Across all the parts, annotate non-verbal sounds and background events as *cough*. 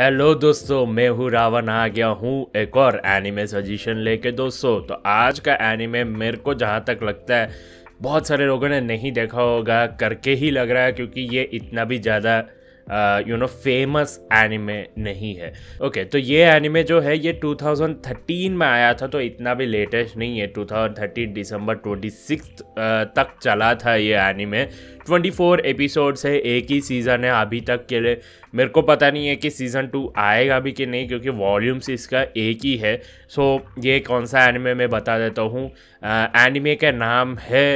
Hello दोस्तों मैं हूँ रावण आ गया हूँ एक और एनिमे सजेशन लेके दोस्तों तो आज का एनिमे मेरे को जहाँ तक लगता है बहुत सारे लोगों ने नहीं देखा होगा करके ही लग रहा है क्योंकि ये इतना भी ज़्यादा यू नो फेमस एनिमे नहीं है ओके okay, तो ये एनिमे जो है ये 2013 में आया था तो इतना भी लेटेस्ट नहीं है 2013 दिसंबर 26 uh, तक चला था ये एनिमे 24 एपिसोड्स है एक ही सीज़न है अभी तक के लिए मेरे को पता नहीं है कि सीज़न टू आएगा भी कि नहीं क्योंकि वॉल्यूम्स इसका एक ही है सो so, ये कौन सा एनिमे मैं बता देता हूँ एनिमे का नाम है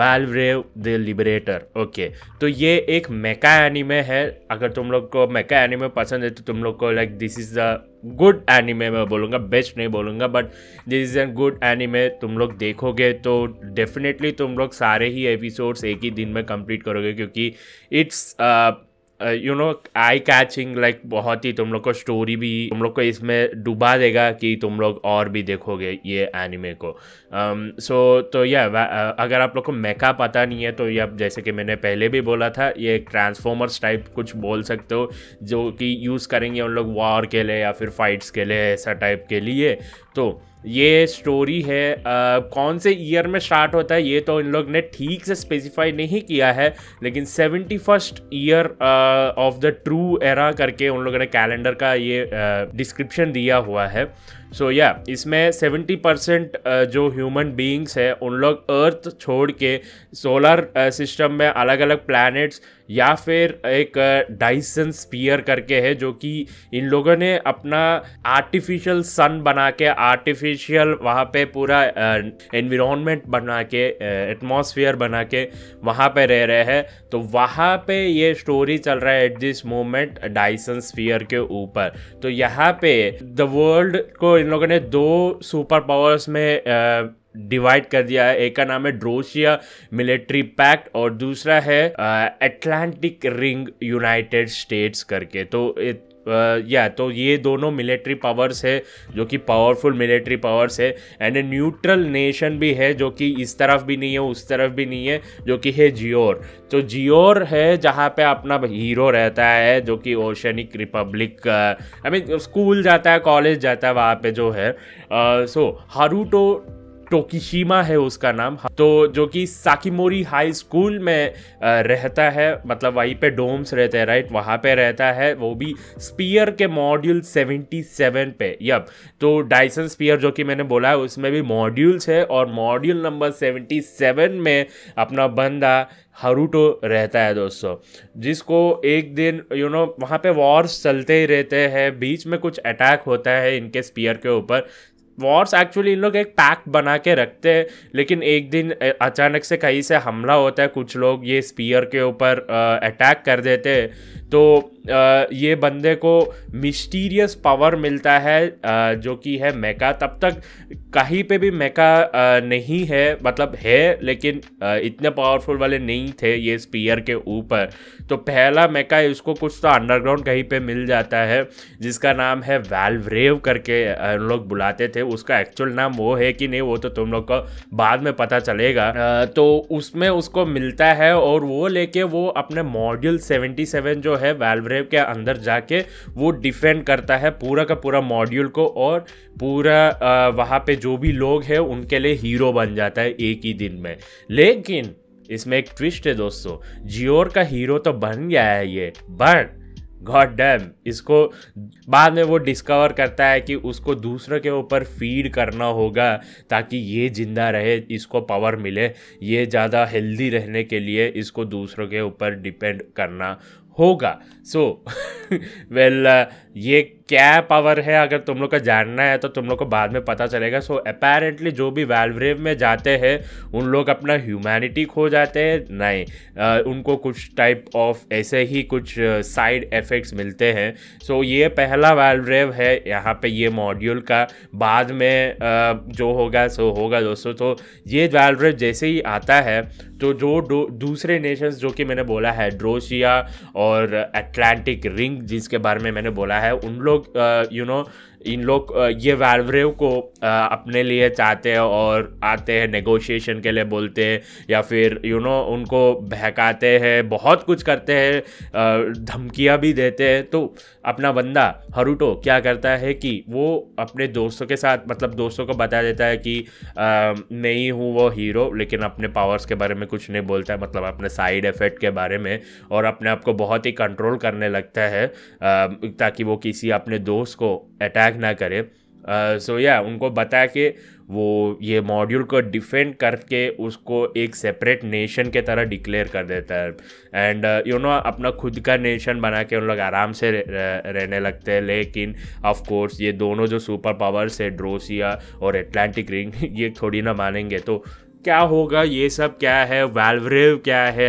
Valvrave the Liberator okay तो ये एक मेका एनिमे है अगर तुम लोग को मेका एनिमे पसंद है तो तुम लोग को like this is the good anime मैं बोलूँगा बेस्ट नहीं बोलूँगा but this is an good anime तुम लोग देखोगे तो डेफिनेटली तुम लोग सारे ही एपिसोड्स एक ही दिन में कंप्लीट करोगे क्योंकि it's you know eye catching like बहुत ही तुम लोग को स्टोरी भी तुम लोग को इसमें डुबा देगा कि तुम लोग और भी देखोगे ये एनिमे को सो um, so, तो यह अगर आप लोग को मेका पता नहीं है तो अब जैसे कि मैंने पहले भी बोला था ये एक ट्रांसफॉर्मर्स टाइप कुछ बोल सकते हो जो कि यूज़ करेंगे उन लोग वॉर के लिए या फिर फाइट्स के लिए ऐसा टाइप के लिए तो ये स्टोरी है आ, कौन से ईयर में स्टार्ट होता है ये तो इन लोग ने ठीक से स्पेसिफाई नहीं किया है लेकिन seventy first year of the true era करके उन लोगों ने कैलेंडर का ये डिस्क्रिप्शन दिया हुआ है सो या इसमें 70 परसेंट uh, जो ह्यूमन बीइंग्स है उन लोग अर्थ छोड़ के सोलर सिस्टम uh, में अलग अलग प्लैनेट्स या फिर एक डाइसन uh, स्पीयर करके है जो कि इन लोगों ने अपना आर्टिफिशियल सन बना के आर्टिफिशियल वहाँ पे पूरा एनवायरनमेंट बना के एटमॉस्फेयर बना के वहाँ पे रह रहे हैं तो वहाँ पे ये स्टोरी चल रहा है at this moment Dyson sphere के ऊपर तो यहाँ पे द वर्ल्ड को इन लोगों ने दो सुपर पावर्स में डिवाइड कर दिया है एक का नाम है ड्रोशिया मिलिट्री पैक्ट और दूसरा है अटलांटिक रिंग यूनाइटेड स्टेट्स करके तो या तो ये दोनों मिलिट्री पावर्स है जो कि पावरफुल मिलिट्री पावर्स है एंड ए न्यूट्रल नेशन भी है जो कि इस तरफ भी नहीं है उस तरफ भी नहीं है जो कि है जियोर तो जियोर है जहाँ पे अपना हीरो रहता है जो कि oceanic republic I mean school जाता है कॉलेज जाता है वहाँ पे जो है सो हारूटो टोकिशिमा है उसका नाम तो जो कि साकीमोरी हाई स्कूल में रहता है मतलब वहीं पे डोम्स रहते हैं राइट वहाँ पे रहता है वो भी स्पीयर के मॉड्यूल 77 पे यब तो डाइसन स्पीयर जो कि मैंने बोला है उसमें भी मॉड्यूल्स है और मॉड्यूल नंबर 77 में अपना बंदा हरूटो रहता है दोस्तों जिसको एक दिन यू you नो know, वहाँ पे वॉर्स चलते ही रहते हैं बीच में कुछ अटैक होता है इनके स्पीयर के ऊपर वॉर्स एक्चुअली इन लोग एक पैक बना के रखते हैं लेकिन एक दिन अचानक से कहीं से हमला होता है कुछ लोग ये स्पीयर के ऊपर अटैक कर देते हैं तो आ, ये बंदे को मिस्टीरियस पावर मिलता है आ, जो कि है मेका तब तक कहीं पे भी मेका आ, नहीं है मतलब है लेकिन इतने पावरफुल वाले नहीं थे ये स्पीयर के ऊपर तो पहला मेका इसको कुछ तो अंडरग्राउंड कहीं पे मिल जाता है जिसका नाम है रेव करके लोग बुलाते थे उसका एक्चुअल नाम वो है कि नहीं वो तो तुम लोग को बाद में पता चलेगा हाँ। तो उसमें उसको मिलता है और वो लेके वो अपने मॉड्यूल 77 जो है वेलवरेव के अंदर जाके वो डिफेंड करता है पूरा का पूरा मॉड्यूल को और पूरा वहाँ पे जो भी लोग हैं उनके लिए हीरो बन जाता है एक ही दिन में लेकिन इसमें एक ट्विस्ट है दोस्तों जियोर का हीरो तो बन गया है ये बट गॉड डैम इसको बाद में वो डिस्कवर करता है कि उसको दूसरों के ऊपर फीड करना होगा ताकि ये ज़िंदा रहे इसको पावर मिले ये ज़्यादा हेल्दी रहने के लिए इसको दूसरों के ऊपर डिपेंड करना होगा so so, well *laughs* well, uh, ये क्या पावर है अगर तुम लोग का जानना है तो तुम लोग को बाद में पता चलेगा सो so, अपेरेंटली जो भी वेलव्रेव में जाते हैं उन लोग अपना ह्यूमैनिटी खो जाते हैं नहीं आ, उनको कुछ टाइप ऑफ ऐसे ही कुछ साइड इफ़ेक्ट्स मिलते हैं सो so, ये पहला वेलव्रेव है यहाँ पे ये मॉड्यूल का बाद में आ, जो होगा सो होगा दोस्तों तो ये वेलवरेव जैसे ही आता है तो जो दूसरे नेशंस जो कि मैंने बोला है ड्रोशिया और अटलांटिक रिंग जिसके बारे में मैंने बोला है उन लोग Uh, you know इन लोग ये वालवरेव को अपने लिए चाहते हैं और आते हैं नेगोशिएशन के लिए बोलते हैं या फिर यू you नो know, उनको बहकाते हैं बहुत कुछ करते हैं धमकियाँ भी देते हैं तो अपना बंदा हरूटो क्या करता है कि वो अपने दोस्तों के साथ मतलब दोस्तों को बता देता है कि मैं ही हूँ वो हीरो लेकिन अपने पावर्स के बारे में कुछ नहीं बोलता है मतलब अपने साइड इफ़ेक्ट के बारे में और अपने आप को बहुत ही कंट्रोल करने लगता है ताकि वो किसी अपने दोस्त को अटैक अटैक ना करे सो uh, या so yeah, उनको बताया कि वो ये मॉड्यूल को डिफेंड करके उसको एक सेपरेट नेशन के तरह डिक्लेयर कर देता है एंड यू नो अपना खुद का नेशन बना के उन लोग आराम से रह, रहने लगते हैं लेकिन ऑफ कोर्स ये दोनों जो सुपर पावर्स है ड्रोसिया और एटलांटिक रिंग *laughs* ये थोड़ी ना मानेंगे तो क्या होगा ये सब क्या है वेलवरेव क्या है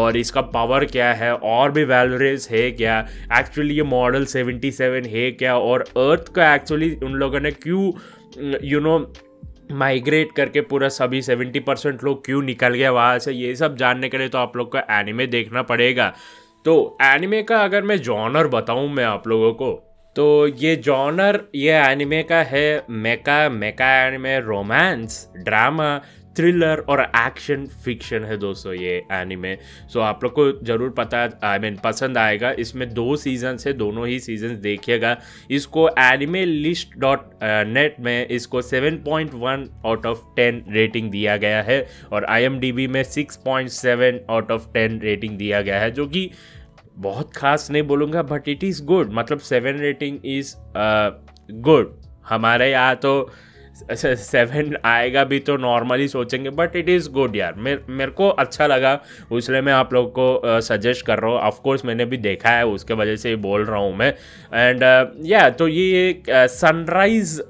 और इसका पावर क्या है और भी वेलवरेव है क्या एक्चुअली ये मॉडल 77 है क्या और अर्थ का एक्चुअली उन लोगों ने क्यों यू नो माइग्रेट करके पूरा सभी 70 परसेंट लोग क्यों निकल गया वहाँ से ये सब जानने के लिए तो आप लोग को एनिमे देखना पड़ेगा तो एनिमे का अगर मैं जॉनर बताऊँ मैं आप लोगों को तो ये जॉनर ये एनिमे का है mecha mecha anime romance drama thriller और एक्शन फिक्शन है दोस्तों ये एनिमे सो आप लोग को ज़रूर पता आई I मीन mean, पसंद आएगा इसमें दो सीजन्स है दोनों ही सीजन देखिएगा इसको एनिमे लिस्ट डॉट नेट में इसको 7.1 आउट ऑफ टेन रेटिंग दिया गया है और आई में 6.7 आउट ऑफ टेन रेटिंग दिया गया है जो कि बहुत खास नहीं बोलूँगा बट इट इज़ गुड मतलब सेवन रेटिंग इज़ गुड हमारे यहाँ तो uh, सेवन अच्छा, आएगा भी तो नॉर्मली सोचेंगे बट इट इज़ गुड यार मेरे मेरे को अच्छा लगा इसलिए मैं आप लोग को सजेस्ट कर रहा हूँ ऑफकोर्स मैंने भी देखा है उसके वजह से बोल रहा हूँ मैं एंड या तो ये सनराइज़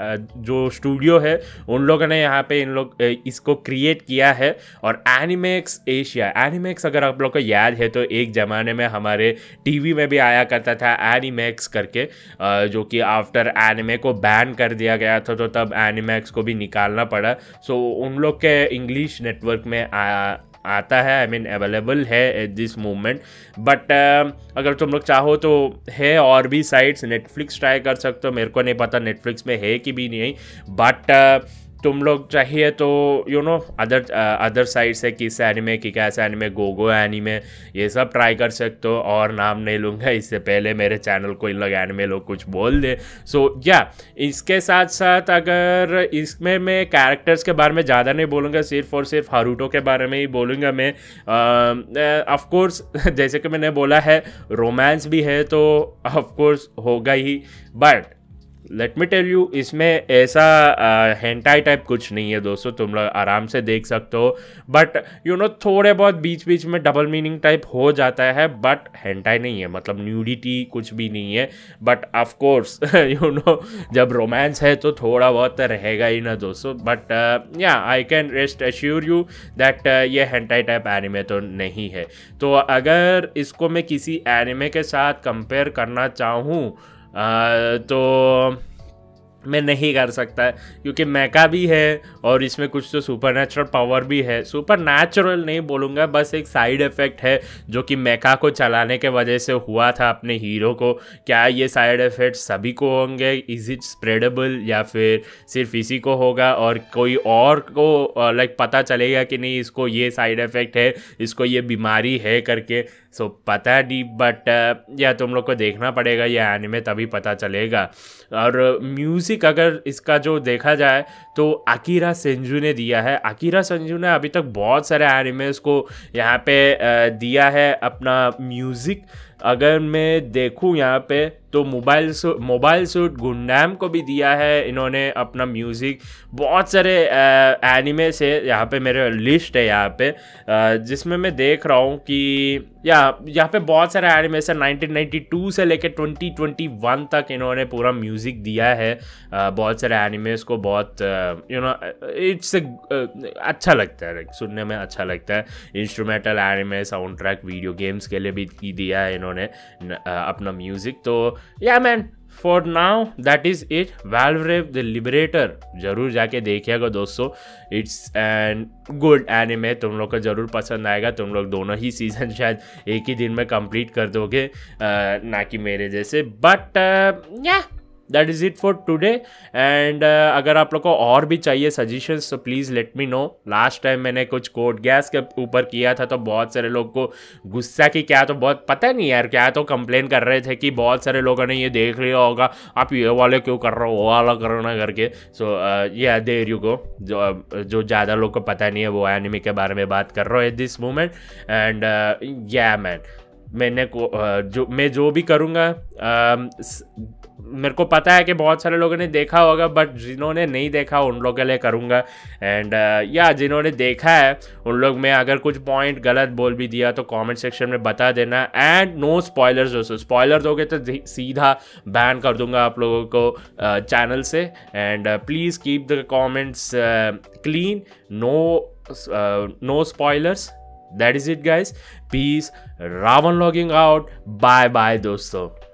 जो स्टूडियो है उन लोगों ने यहाँ पे इन लोग इसको क्रिएट किया है और एनिमेक्स एशिया एनिमेक्स अगर आप लोग को याद है तो एक ज़माने में हमारे टीवी में भी आया करता था एनिमेक्स करके जो कि आफ्टर एनिमे को बैन कर दिया गया था तो तब एनिमेक्स को भी निकालना पड़ा सो उन लोग के इंग्लिश नेटवर्क में आता है आई मीन अवेलेबल है एट दिस मोमेंट बट अगर तुम लोग चाहो तो है और भी साइट्स नेटफ्लिक्स ट्राई कर सकते हो मेरे को नहीं पता नेटफ्लिक्स में है कि भी नहीं बट तुम लोग चाहिए तो you know other other side से किस एनिमे की कैसे एनिमे गोगो एनिमे ये सब ट्राई कर सकते हो और नाम नहीं लूँगा इससे पहले मेरे चैनल को इन लोग एनिमे लोग कुछ बोल दे सो so, या yeah, इसके साथ साथ अगर इसमें मैं कैरेक्टर्स के बारे में ज़्यादा नहीं बोलूँगा सिर्फ और सिर्फ हारूटो के बारे में ही बोलूँगा मैं ऑफकोर्स um, uh, *laughs* जैसे कि मैंने बोला है रोमांस भी है तो ऑफकोर्स होगा ही but let me tell you इसमें ऐसा हेंटाई टाइप कुछ नहीं है दोस्तों तुम लोग आराम से देख सकते हो बट यू नो थोड़े बहुत बीच बीच में डबल मीनिंग टाइप हो जाता है बट हेंटाई नहीं है मतलब न्यूडिटी कुछ भी नहीं है बट ऑफकोर्स यू नो जब रोमांस है तो थोड़ा बहुत रहेगा ही ना दोस्तों but yeah I can rest assure you that ये हेंटाई टाइप एनिमे तो नहीं है तो अगर इसको मैं किसी एनिमे के साथ कंपेयर करना चाहूँ 呃，多。मैं नहीं कर सकता क्योंकि मैका भी है और इसमें कुछ तो सुपर नेचुरल पावर भी है सुपर नेचुरल नहीं बोलूँगा बस एक साइड इफ़ेक्ट है जो कि मैका को चलाने के वजह से हुआ था अपने हीरो को क्या ये साइड इफ़ेक्ट सभी को होंगे इज़ इट स्प्रेडेबल या फिर सिर्फ इसी को होगा और कोई और को लाइक पता चलेगा कि नहीं इसको ये साइड इफ़ेक्ट है इसको ये बीमारी है करके सो so, पता नहीं बट या तुम लोग को देखना पड़ेगा या एनिमे तभी पता चलेगा और म्यूज़िक म्यूज़िक अगर इसका जो देखा जाए तो आकीरा संजू ने दिया है आकीरा संजू ने अभी तक बहुत सारे एनिमेस को यहाँ पे दिया है अपना म्यूज़िक अगर मैं देखूँ यहाँ पे तो mobile suit mobile suit Gundam को भी दिया है इन्होंने अपना म्यूज़िक बहुत सारे एनिमे से यहाँ पे मेरे लिस्ट है यहाँ पे जिसमें मैं देख रहा हूँ कि या यहाँ पे बहुत सारे से 1992 से लेकर 2021 तक इन्होंने पूरा म्यूज़िक दिया है बहुत सारे एनिमेस को बहुत यू नो इट्स अच्छा लगता है सुनने में अच्छा लगता है instrumental anime sound track video games के लिए भी दिया है इन्होंने अपना म्यूज़िक तो yeah man for now that is it Valvrave the Liberator जरूर जाके देखिएगा दोस्तों इट्स एंड गुड एनिमे तुम लोग को जरूर पसंद आएगा तुम लोग दोनों ही सीजन शायद एक ही दिन में कंप्लीट कर दोगे ना कि मेरे जैसे but yeah that is it for today and अगर आप लोग को और भी चाहिए सजेशंस तो please let me know last time मैंने कुछ कोड गैस के ऊपर किया था तो बहुत सारे लोग को गुस्सा की क्या तो बहुत पता नहीं यार क्या तो कंप्लेन कर रहे थे कि बहुत सारे लोगों ने ये देख लिया होगा आप ये वाले क्यों कर रहे हो वो वाला करो ना करके सो ये देर यू को जो uh, जो ज़्यादा लोग को पता नहीं है वो एनिमी के बारे में बात कर रहा हो at this moment and yeah man मैंने को जो मैं जो भी करूँगा मेरे को पता है कि बहुत सारे लोगों ने देखा होगा बट जिन्होंने नहीं देखा उन लोगों के लिए करूँगा एंड या जिन्होंने देखा है उन लोग मैं अगर कुछ पॉइंट गलत बोल भी दिया तो कमेंट सेक्शन में बता देना एंड नो स्पॉयलर्स दोस्तों स्पॉयलर दोगे तो सीधा बैन कर दूंगा आप लोगों को चैनल से and please keep the comments clean no no spoilers That is it guys. Peace. Ravan logging out. Bye bye dosto.